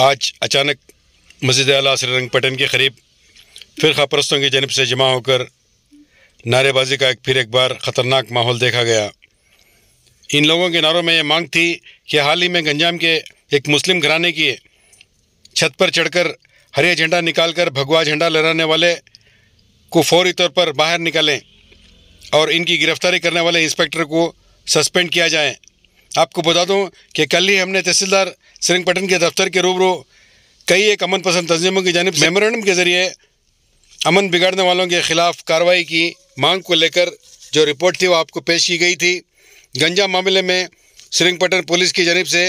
आज अचानक मस्जिद अला रंग पटन के करीब फिरखा परस्तों की जानब से जमा होकर नारेबाजी का एक फिर एक बार ख़तरनाक माहौल देखा गया इन लोगों के नारों में ये मांग थी कि हाल ही में गंजाम के एक मुस्लिम घराने की छत पर चढ़कर हरे झंडा निकालकर भगवा झंडा लहराने वाले को फौरी तौर पर बाहर निकालें और इनकी गिरफ्तारी करने वाले इंस्पेक्टर को सस्पेंड किया जाए आपको बता दूं कि कल ही हमने तहसीलदार सिरिंगपटन के दफ्तर के रूबरू कई एक अमन पसंद तंजीमों की जानब मेमोरेंडम के ज़रिए अमन बिगाड़ने वालों के ख़िलाफ़ कार्रवाई की मांग को लेकर जो रिपोर्ट थी वो आपको पेश की गई थी गंजा मामले में सिरिंगपटन पुलिस की जानब से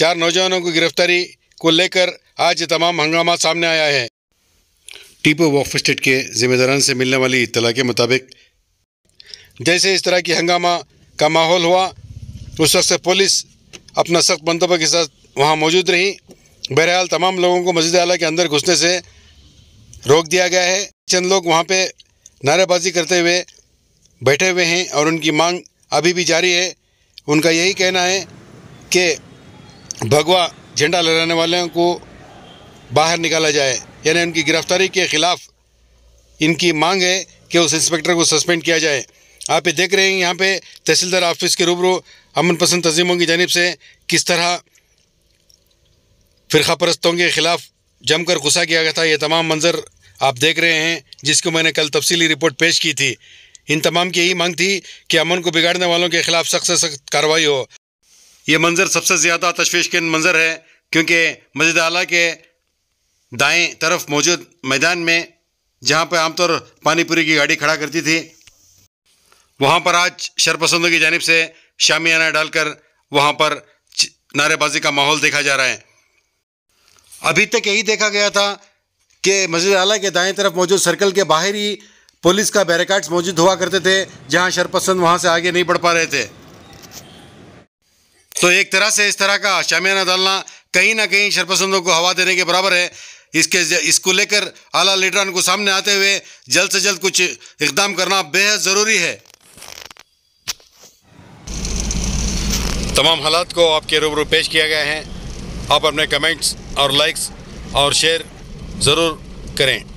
चार नौजवानों की गिरफ्तारी को लेकर आज ये तमाम हंगामा सामने आया है टीपो वॉक स्टेट के जिम्मेदारान से मिलने वाली इतला के मुताबिक जैसे इस तरह की हंगामा का माहौल हुआ उस वक्त से पुलिस अपना सख्त मंतबा के साथ वहाँ मौजूद रही बहरहाल तमाम लोगों को मस्जिद आला के अंदर घुसने से रोक दिया गया है चंद लोग वहाँ पे नारेबाजी करते हुए बैठे हुए हैं और उनकी मांग अभी भी जारी है उनका यही कहना है कि भगवा झंडा लहराने वालों को बाहर निकाला जाए यानी उनकी गिरफ्तारी के ख़िलाफ़ इनकी मांग है कि उस इंस्पेक्टर को सस्पेंड किया जाए आप ये देख रहे हैं यहाँ पे तहसीलदार ऑफिस के रूबरू अमन पसंद तंजीमों की जानब से किस तरह फिर परस्तों के ख़िलाफ़ जमकर गुस्सा किया गया था ये तमाम मंजर आप देख रहे हैं जिसको मैंने कल तफसली रिपोर्ट पेश की थी इन तमाम की यही मांग थी कि अमन को बिगाड़ने वालों के खिलाफ सख्त से सख्त कार्रवाई हो ये मंजर सबसे ज़्यादा तशवीश के मंजर है क्योंकि मस्जिद आला के दाएं तरफ मौजूद मैदान में जहाँ पर आमतौर पानीपुरी की गाड़ी खड़ा करती थी वहाँ पर आज शरपसंदों की जानब से शामियाना डालकर वहाँ पर नारेबाजी का माहौल देखा जा रहा है अभी तक यही देखा गया था कि मस्जिद आला के दाएं तरफ मौजूद सर्कल के बाहर ही पुलिस का बैरिकाड्स मौजूद हुआ करते थे जहां शरपसंद वहां से आगे नहीं बढ़ पा रहे थे तो एक तरह से इस तरह का शामियाना डालना कहीं ना कहीं शरपसंदों को हवा देने के बराबर है इसके इसको लेकर आला लीडरान को सामने आते हुए जल्द से जल्द कुछ इकदाम करना बेहद ज़रूरी है तमाम हालात को आपके रूबरू पेश किया गया है आप अपने कमेंट्स और लाइक्स और शेयर ज़रूर करें